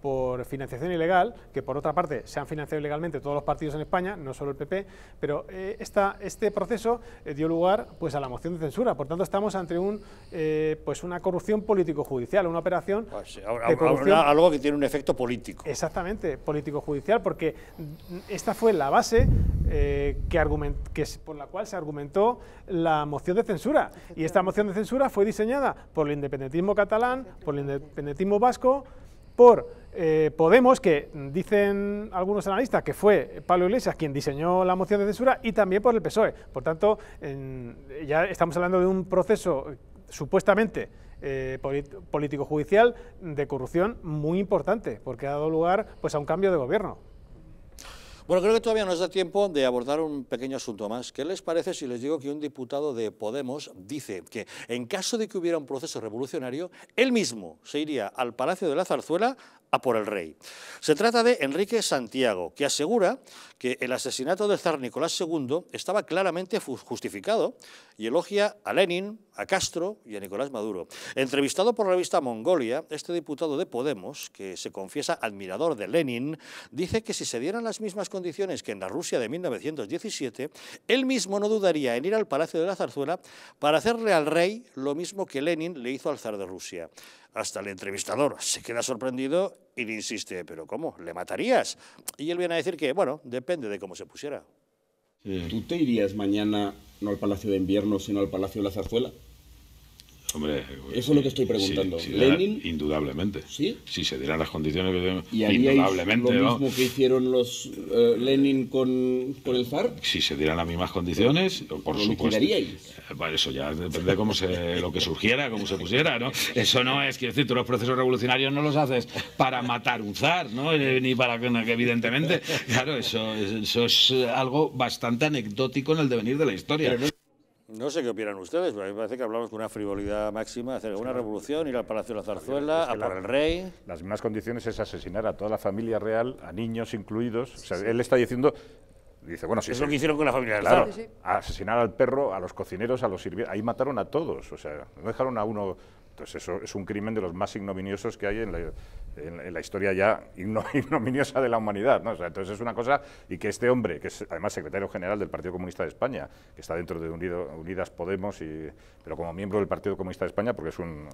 por financiación ilegal, que por otra parte se han financiado ilegalmente todos los partidos en España, no solo el PP, pero eh, esta, este proceso eh, dio lugar pues, a la moción de censura. Por tanto, estamos ante un, eh, pues, una corrupción político-judicial, una operación... Ah, algo que tiene un efecto político. Exactamente, político-judicial, porque esta fue la base que por la cual se argumentó la moción de censura. Y esta moción de censura fue diseñada por el independentismo catalán, por el independentismo vasco, por eh, Podemos, que dicen algunos analistas que fue Pablo Iglesias quien diseñó la moción de censura, y también por el PSOE. Por tanto, ya estamos hablando de un proceso eh, supuestamente eh, político-judicial de corrupción muy importante, porque ha dado lugar pues, a un cambio de gobierno. Bueno, creo que todavía nos da tiempo de abordar un pequeño asunto más. ¿Qué les parece si les digo que un diputado de Podemos dice que en caso de que hubiera un proceso revolucionario, él mismo se iría al Palacio de la Zarzuela a por el rey. Se trata de Enrique Santiago, que asegura que el asesinato del zar Nicolás II estaba claramente justificado y elogia a Lenin, a Castro y a Nicolás Maduro. Entrevistado por la revista Mongolia, este diputado de Podemos, que se confiesa admirador de Lenin, dice que si se dieran las mismas condiciones que en la Rusia de 1917, él mismo no dudaría en ir al Palacio de la Zarzuela para hacerle al rey lo mismo que Lenin le hizo al zar de Rusia. Hasta el entrevistador se queda sorprendido y le insiste, pero ¿cómo? ¿Le matarías? Y él viene a decir que, bueno, depende de cómo se pusiera. ¿Tú te irías mañana no al Palacio de Invierno, sino al Palacio de la Zarzuela? eso es lo que estoy preguntando. Lenin, indudablemente. Si se dieran las condiciones indudablemente. lo mismo que hicieron los eh, Lenin con, el zar? Si se dieran las mismas condiciones, por supuesto. Eh, eso ya depende de cómo se, lo que surgiera, cómo se pusiera, ¿no? Eso no es, quiero decir, tú los procesos revolucionarios no los haces para matar un zar, ¿no? Eh, ni para que, evidentemente, claro, eso, eso es algo bastante anecdótico en el devenir de la historia. No sé qué opinan ustedes, pero a mí me parece que hablamos con una frivolidad máxima, hacer una revolución, ir al Palacio de la Zarzuela, a por el rey. Las mismas condiciones es asesinar a toda la familia real, a niños incluidos. O sea, él está diciendo Dice, bueno, si es lo que hicieron con la familia real. Asesinar al perro, a los cocineros, a los sirvientes. Ahí mataron a todos. O sea, no dejaron a uno entonces eso es un crimen de los más ignominiosos que hay en la, historia ya ignominiosa de la humanidad. entonces es una cosa, y que este hombre, que es además secretario general del Partido Comunista de España, que está dentro de Unidas Podemos, y, pero como miembro del Partido Comunista de España, porque es un,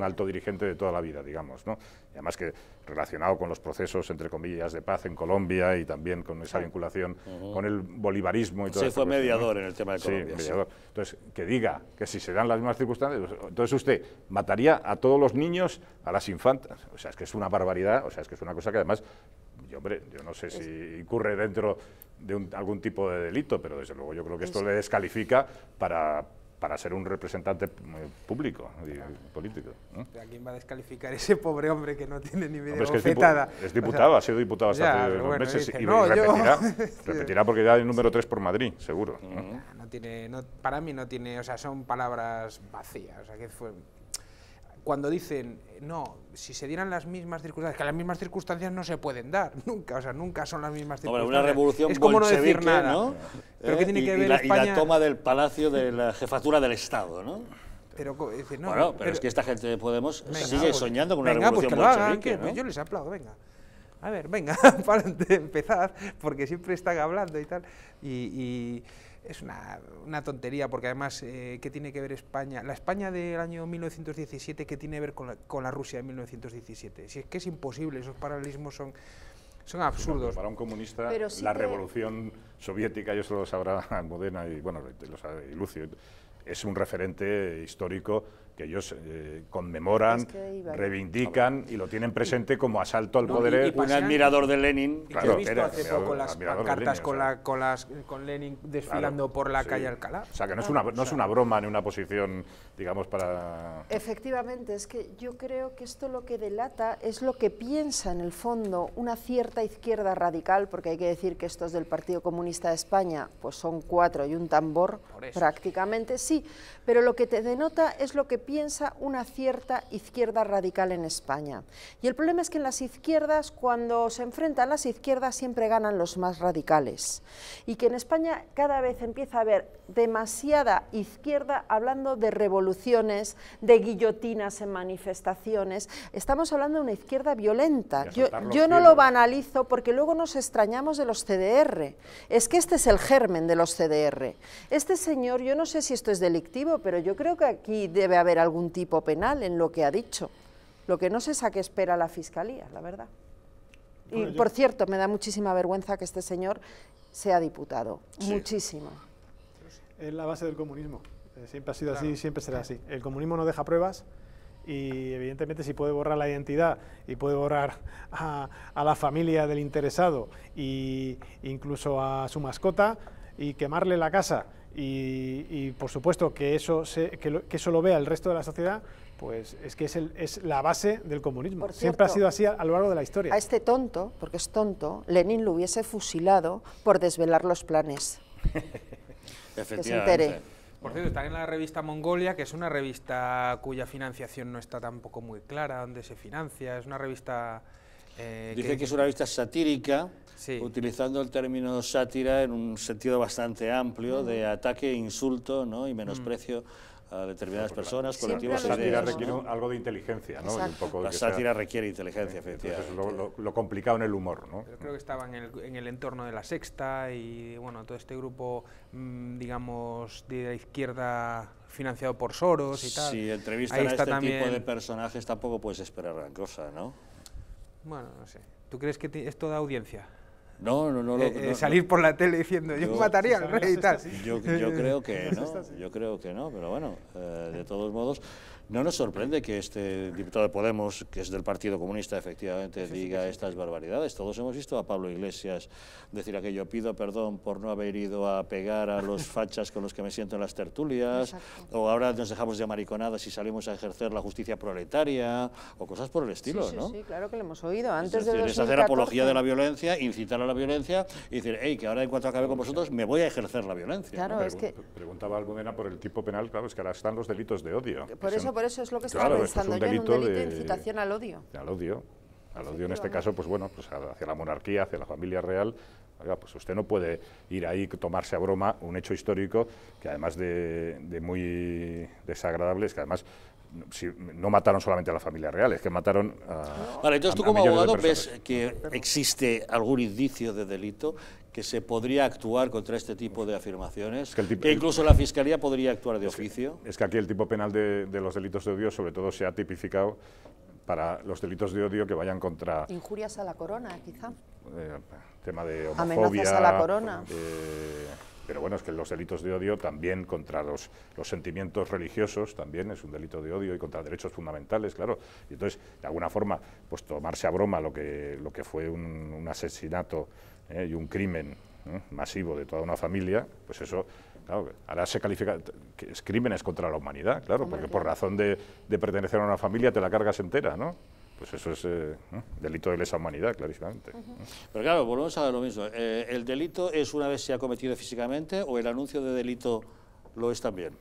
alto dirigente de toda la vida, digamos. ¿no? además que relacionado con los procesos, entre comillas, de paz en Colombia y también con esa vinculación con el bolivarismo y todo Sí, fue mediador en el tema de Colombia. Sí, mediador. Entonces, que diga que si se dan las mismas circunstancias, pues, entonces usted mataría a todos los niños, a las infantas. O sea, es que es una barbaridad, o sea, es que es una cosa que además, yo, hombre, yo no sé si incurre dentro de algún tipo de delito, pero desde luego yo creo que esto le descalifica para, ser un representante eh, público y político. ¿A quién va a descalificar ese pobre hombre que no tiene ni medio es, es, diputado, ha sido diputado hasta hace unos meses y repetirá, repetirá, porque ya el número 3 por Madrid, seguro. tiene, para mí no tiene, o sea, son palabras vacías. O sea, que fue, cuando dicen, no, si se dieran las mismas circunstancias, que las mismas circunstancias no se pueden dar, nunca, o sea, nunca son las mismas circunstancias. Bueno, una revolución es como no decir ¿no? Pero eh, ¿qué tiene y, que ver la, y la toma del palacio de la jefatura del Estado, ¿no? Pero, bueno, pero, es que esta gente de Podemos sigue pues, soñando con una venga, pues revolución pues que que, ¿no? yo les aplaudo, venga. A ver, venga, para empezar, porque siempre están hablando y tal. y es una, una, tontería, porque además, eh, ¿qué tiene que ver España? La España del año 1917, ¿qué tiene que ver con la, con la Rusia de 1917? Si es que es imposible, esos paralelismos son, son absurdos. para un comunista, la revolución soviética, y eso lo sabrá Modena y, bueno, lo y Lucio, es un referente histórico que ellos eh, conmemoran, reivindican y lo tienen presente como asalto al poder. un admirador de Lenin. claro, he visto hace poco las cartas con, Lenin desfilando por la calle Alcalá. O sea, que no, es ah, una, no es una broma ni una posición, digamos, para... Efectivamente, es que yo creo que esto lo que delata es lo que piensa en el fondo una cierta izquierda radical, porque hay que decir que estos del Partido Comunista de España pues son cuatro y un tambor prácticamente, sí, pero lo que te denota es lo que piensa una cierta izquierda radical en España. Y el problema es que en las izquierdas, cuando se enfrentan las izquierdas, siempre ganan los más radicales. Y que en España cada vez empieza a haber demasiada izquierda hablando de revoluciones, de guillotinas en manifestaciones. Estamos hablando de una izquierda violenta. Yo, no lo banalizo porque luego nos extrañamos de los CDR. Es que este es el germen de los CDR. Este señor, yo no sé si esto es delictivo, pero yo creo que aquí debe haber algún tipo penal en lo que ha dicho. Lo que no sé es a qué espera la Fiscalía, la verdad. Y por cierto, me da muchísima vergüenza que este señor sea diputado. muchísimo Es la base del comunismo. Eh, siempre ha sido así, siempre será así. El comunismo no deja pruebas y evidentemente si puede borrar la identidad y puede borrar a, a la familia del interesado e incluso a su mascota y quemarle la casa y, por supuesto que eso, que, lo, eso lo vea el resto de la sociedad, pues es que es, la base del comunismo. Siempre ha sido así a, lo largo de la historia. A este tonto, porque es tonto, Lenin lo hubiese fusilado por desvelar los planes. que se Por cierto, está en la revista Mongolia, que es una revista cuya financiación no está tampoco muy clara, dónde se financia, es una revista eh, Dice que, es una revista satírica, utilizando el término sátira en un sentido bastante amplio de ataque, e insulto ¿no? y menosprecio. a determinadas personas, colectivos. La sátira requiere algo de inteligencia, ¿no? Un poco la sátira requiere inteligencia, efectivamente. Lo, lo, complicado en el humor, ¿no? creo que estaba en el, entorno de la sexta y, bueno, todo este grupo, mm, digamos, de izquierda financiado por Soros y tal. Si entrevistan a este tipo de personajes tampoco puedes esperar gran cosa, ¿no? Bueno, no sé. ¿Tú crees que es esto da audiencia? No, no, no. Lo, eh, eh, salir por la tele diciendo yo, mataría al rey y tal. Yo, creo que no, yo creo que no, pero bueno, eh, de todos modos, no nos sorprende que este diputado de Podemos, que es del Partido Comunista, efectivamente diga estas barbaridades. Todos hemos visto a Pablo Iglesias decir aquello, pido perdón por no haber ido a pegar a los fachas con los que me siento en las tertulias, o ahora nos dejamos de amariconadas y salimos a ejercer la justicia proletaria, o cosas por el estilo, ¿no? Sí, claro que lo hemos oído. Antes de es hacer apología de la violencia, incitar a la violencia y decir, hey, que ahora en cuanto acabe con vosotros me voy a ejercer la violencia. Claro, es que... Preguntaba alguna por el tipo penal, claro, es que ahora están los delitos de odio. Por eso por eso es lo que está pensando yo de, incitación al odio. Al odio, al odio en este caso, pues bueno, pues hacia la monarquía, hacia la familia real, pues usted no puede ir ahí tomarse a broma un hecho histórico que además de, de muy desagradable, es que además no mataron solamente a la familia real, es que mataron a. Vale, entonces tú como abogado ves que existe algún indicio de delito que se podría actuar contra este tipo de afirmaciones, que, e incluso la Fiscalía podría actuar de oficio. es que aquí el tipo penal de, los delitos de odio sobre todo se ha tipificado para los delitos de odio que vayan contra... Injurias a la corona, quizá. Eh, tema de homofobia... Amenazas a la corona. Eh, pero bueno, es que los delitos de odio también contra los, sentimientos religiosos también es un delito de odio y contra derechos fundamentales, claro. Y entonces, de alguna forma, pues tomarse a broma lo que, lo que fue un, asesinato ¿eh? y un crimen ¿eh? masivo de toda una familia, pues eso Claro, ahora se califica, es crímenes contra la humanidad, claro, porque por razón de, de pertenecer a una familia te la cargas entera, ¿no? pues eso es eh, delito de lesa humanidad, clarísimamente. Pero claro, volvemos a lo mismo. Eh, ¿El delito es una vez se ha cometido físicamente o el anuncio de delito lo es también?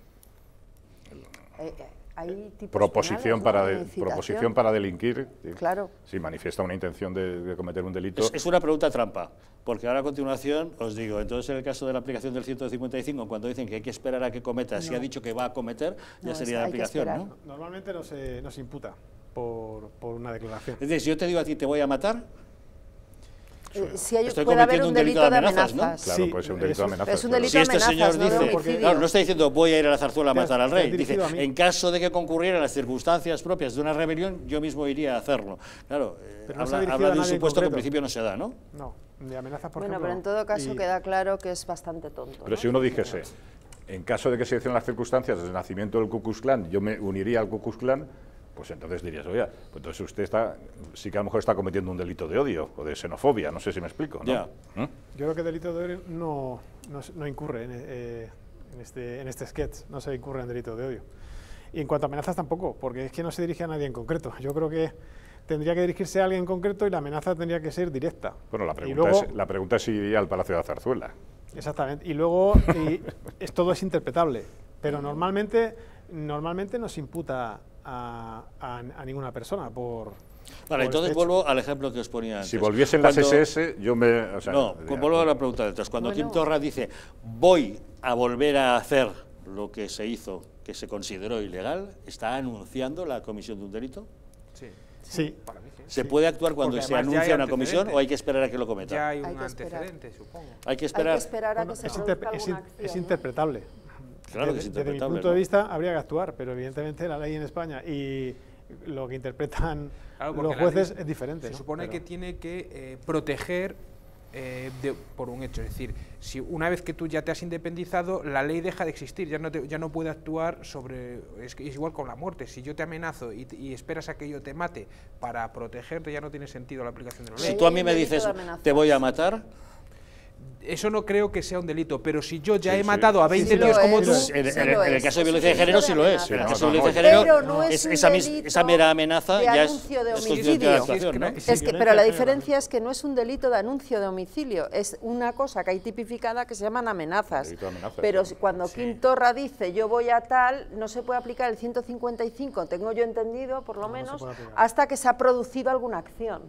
Eh, proposición, para proposición para delinquir. Claro. Si manifiesta una intención de, cometer un delito. Es, una pregunta trampa, porque ahora a continuación os digo, entonces en el caso de la aplicación del 155, cuando dicen que hay que esperar a que cometa, si ha dicho que va a cometer, ya sería la aplicación, ¿no? Normalmente no se, no se imputa por, por una declaración. Es decir, si yo te digo a ti, te voy a matar, eh, eh, si Estoy cometiendo haber un, delito, de amenazas, ¿no? Claro, puede ser un delito de amenazas. Es un delito de amenazas, si este señor no dice, porque, claro, no está diciendo voy a ir a la zarzuela a matar al rey, dice, en caso de que concurrieran las circunstancias propias de una rebelión, yo mismo iría a hacerlo. Claro, eh, habla, de un supuesto que en principio no se da, ¿no? No, de amenazas por Bueno, pero en todo caso queda claro que es bastante tonto. Pero si uno dijese, en caso de que se hicieran las circunstancias del nacimiento del Ku Klux yo me uniría al Ku Clan pues entonces dirías, oye, pues entonces usted está, sí que a lo mejor está cometiendo un delito de odio o de xenofobia, no sé si me explico. ¿no? ¿Mm? Yo creo que delito de odio no, incurre eh, en, este, en este sketch, no se incurre en delito de odio. Y en cuanto a amenazas tampoco, porque es que no se dirige a nadie en concreto. Yo creo que tendría que dirigirse a alguien en concreto y la amenaza tendría que ser directa. Bueno, la pregunta, es, la pregunta si iría al Palacio de Zarzuela. Exactamente. Y luego es, todo es interpretable, pero normalmente, normalmente nos imputa a, ninguna persona por... Vale, entonces este vuelvo al ejemplo que os ponía antes. Si volviesen las SS, yo me... no, vuelvo a la pregunta de atrás. Cuando Tim Torra dice, voy a volver a hacer lo que se hizo, que se consideró ilegal, ¿está anunciando la comisión de un delito? Sí. Sí. ¿Se puede actuar cuando se anuncia una comisión o hay que esperar a que lo cometa? Ya hay un antecedente, supongo. Hay que esperar, a que se es, es, interpretable desde, mi punto de vista habría que actuar, pero evidentemente la ley en España y lo que interpretan los jueces es diferente. Se supone que tiene que eh, proteger eh, por un hecho. Es decir, si una vez que tú ya te has independizado, la ley deja de existir, ya no, ya no puede actuar sobre... Es, es, igual con la muerte, si yo te amenazo y, y, esperas a que yo te mate para protegerte, ya no tiene sentido la aplicación de la ley. Si tú a mí me dices, te voy a matar, eso no creo que sea un delito, pero si yo ya he matado a 20 tíos como tú... En, el caso de violencia de género sí lo es. En violencia de género, esa, mera amenaza ya es... De homicidio. pero la diferencia es que no es un delito de anuncio de homicidio, es una cosa que hay tipificada que se llaman amenazas. pero cuando Quintorra dice yo voy a tal, no se puede aplicar el 155, tengo yo entendido, por lo menos, hasta que se ha producido alguna acción.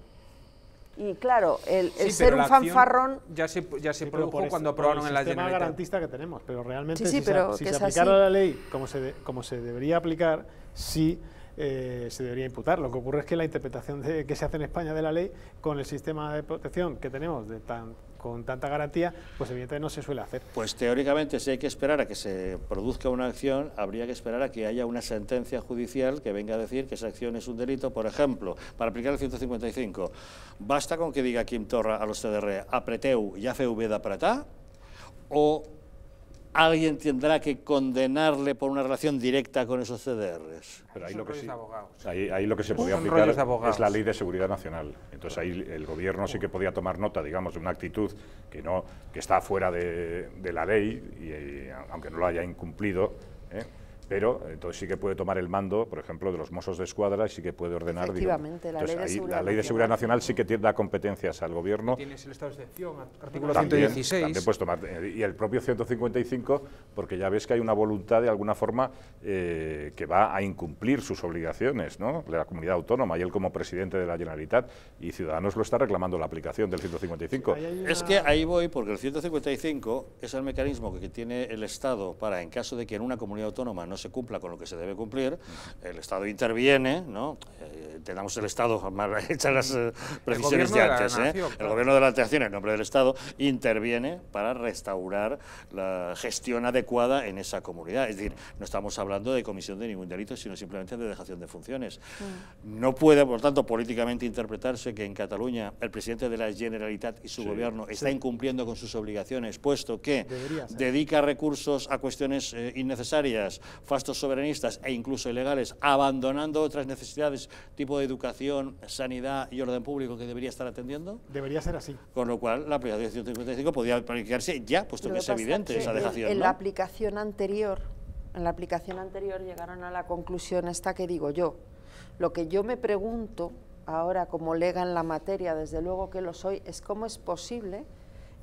Y claro, el, ser un fanfarrón. Ya se, ya produjo cuando aprobaron en la el garantista que tenemos, pero realmente sí, si, pero se, aplicara la ley como se, como se debería aplicar, sí eh, se debería imputar. Lo que ocurre es que la interpretación de, que se hace en España de la ley, con el sistema de protección que tenemos de tan con tanta garantía, pues evidentemente no se suele hacer. Pues teóricamente, si hay que esperar a que se produzca una acción, habría que esperar a que haya una sentencia judicial que venga a decir que esa acción es un delito. Por ejemplo, para aplicar el 155, basta con que diga Quim Torra a los CDR apreteu ya feu bé apretar, o alguien tendrá que condenarle por una relación directa con esos CDRs. Pero ahí, lo que, sí, ahí, lo que se podía aplicar es la ley de seguridad nacional. Entonces ahí el gobierno sí que podía tomar nota, digamos, de una actitud que no que está fuera de, la ley, y, aunque no lo haya incumplido. ¿eh? pero eh, entonces sí que puede tomar el mando, por ejemplo, de los mozos de escuadra y sí que puede ordenar. Efectivamente, la, ley de Seguridad Nacional, sí que da competencias al gobierno. Tienes el estado de excepción, artículo 116. También eh, y el propio 155, porque ya ves que hay una voluntad de alguna forma eh, que va a incumplir sus obligaciones, ¿no? La comunidad autónoma y él como presidente de la Generalitat y Ciudadanos lo está reclamando la aplicación del 155. Es que ahí voy porque el 155 es el mecanismo que tiene el Estado para, en caso de que en una comunidad autónoma no se cumpla con lo que se debe cumplir, el Estado interviene, ¿no? Eh, tenemos el Estado, más hechas las eh, de antes, ¿eh? el gobierno de la nación en nombre del Estado interviene para restaurar la gestión adecuada en esa comunidad. Es decir, no estamos hablando de comisión de ningún delito, sino simplemente de dejación de funciones. Mm. No puede, por tanto, políticamente interpretarse que en Cataluña el presidente de la Generalitat y su gobierno está cumpliendo con sus obligaciones, puesto que dedica recursos a cuestiones innecesarias, fastos soberanistas e incluso ilegales, abandonando otras necesidades tipo de educación, sanidad y orden público que debería estar atendiendo? Debería ser así. Con lo cual, la aplicación de 155 podría planificarse ya, puesto que es evidente esa dejación. En, la aplicación anterior, en la aplicación anterior llegaron a la conclusión esta que digo yo. Lo que yo me pregunto ahora como lega en la materia, desde luego que lo soy, es cómo es posible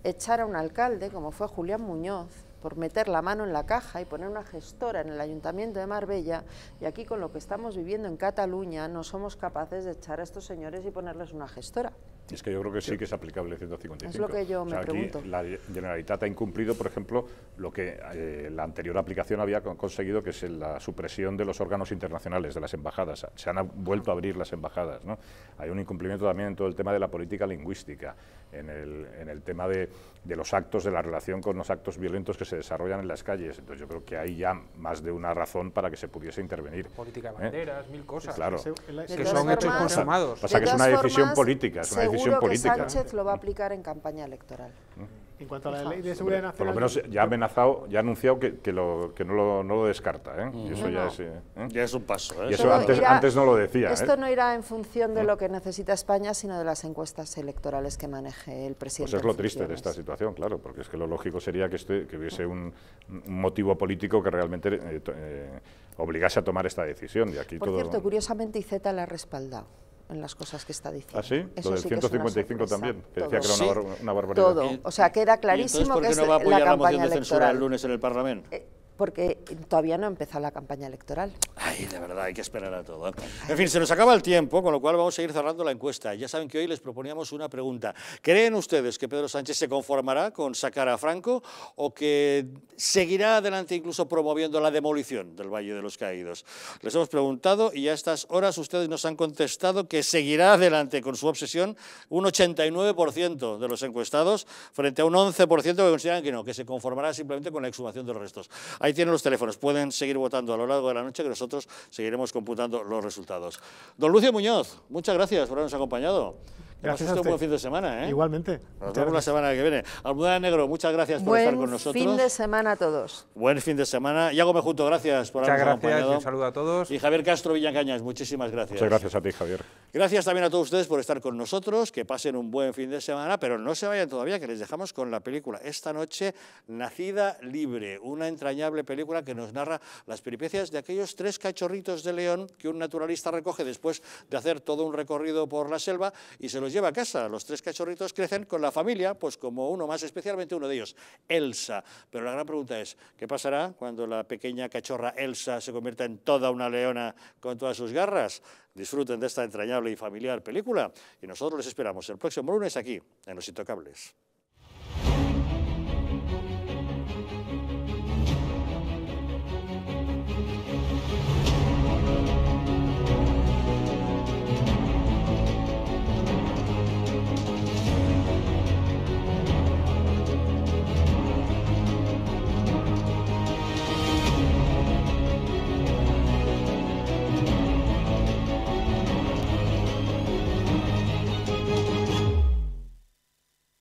echar a un alcalde, como fue Julián Muñoz, por meter la mano en la caja y poner una gestora en el Ayuntamiento de Marbella y aquí con lo que estamos viviendo en Cataluña no somos capaces de echar a estos señores y ponerles una gestora. Es que yo creo que sí que es aplicable el 155. Es lo que yo me pregunto. la Generalitat ha incumplido, por ejemplo, lo que eh, la anterior aplicación había conseguido, que es la supresión de los órganos internacionales, de las embajadas. Se han vuelto a abrir las embajadas. Hay un incumplimiento también en todo el tema de la política lingüística, en el, tema de, los actos, de la relación con los actos violentos que se desarrollan en las calles. Entonces yo creo que hay ya más de una razón para que se pudiese intervenir. Política de ¿eh? banderas, mil cosas. Claro. Que son hechos consumados. O sea que es una decisión política, decisión Sánchez lo va a aplicar en campaña electoral. Mm. En cuanto a la ley de seguridad nacional... Por lo menos ya ha amenazado, ya ha anunciado que, que, no, lo, descarta. ¿eh? Mm. eso ya, Es, ¿eh? ya es un paso. ¿eh? Y eso antes, antes, no lo decía. Esto no irá en función de mm. lo que necesita España, sino de las encuestas electorales que maneje el presidente. Pues es lo triste de esta situación, claro, porque es que lo lógico sería que, este, hubiese un, motivo político que realmente obligase a tomar esta decisión. de aquí Por cierto, curiosamente IZ la ha respaldado en las cosas que está diciendo. ¿Ah, sí? lo del 155 también, que decía que era una, sí, barbaridad. Todo, o sea, queda clarísimo ¿Y entonces, ¿por qué no va a apoyar la, campaña moción de censura el lunes en el Parlamento? Eh, porque todavía no ha empezado la campaña electoral. Ay, de verdad, hay que esperar a todo. ¿eh? En fin, se nos acaba el tiempo, con lo cual vamos a ir cerrando la encuesta. Ya saben que hoy les proponíamos una pregunta. ¿Creen ustedes que Pedro Sánchez se conformará con sacar a Franco o que seguirá adelante incluso promoviendo la demolición del Valle de los Caídos? Les hemos preguntado y a estas horas ustedes nos han contestado que seguirá adelante con su obsesión un 89% de los encuestados frente a un 11% que consideran que no, que se conformará simplemente con la exhumación de los restos. Ahí tienen los teléfonos, pueden seguir votando a lo largo de la noche que nosotros seguiremos computando los resultados. Don Lucio Muñoz, muchas gracias por habernos acompañado un buen fin de semana, ¿eh? Igualmente. Nos vemos la semana que viene. Almudena Negro, muchas gracias por estar con nosotros. Buen fin de semana a todos. Buen fin de semana. Yago Junto, gracias por muchas gracias, acompañado. Y un saludo a todos. Y Javier Castro Villancañas, muchísimas gracias. Muchas gracias a ti, Javier. Gracias también a todos ustedes por estar con nosotros, que pasen un buen fin de semana, pero no se vayan todavía, que les dejamos con la película esta noche, Nacida Libre, una entrañable película que nos narra las peripecias de aquellos tres cachorritos de león que un naturalista recoge después de hacer todo un recorrido por la selva y se los lleva a casa. Los tres cachorritos crecen con la familia, pues como uno más, especialmente uno de ellos, Elsa. Pero la gran pregunta es, ¿qué pasará cuando la pequeña cachorra Elsa se convierta en toda una leona con todas sus garras? Disfruten de esta entrañable y familiar película y nosotros les esperamos el próximo lunes aquí, en Los Intocables.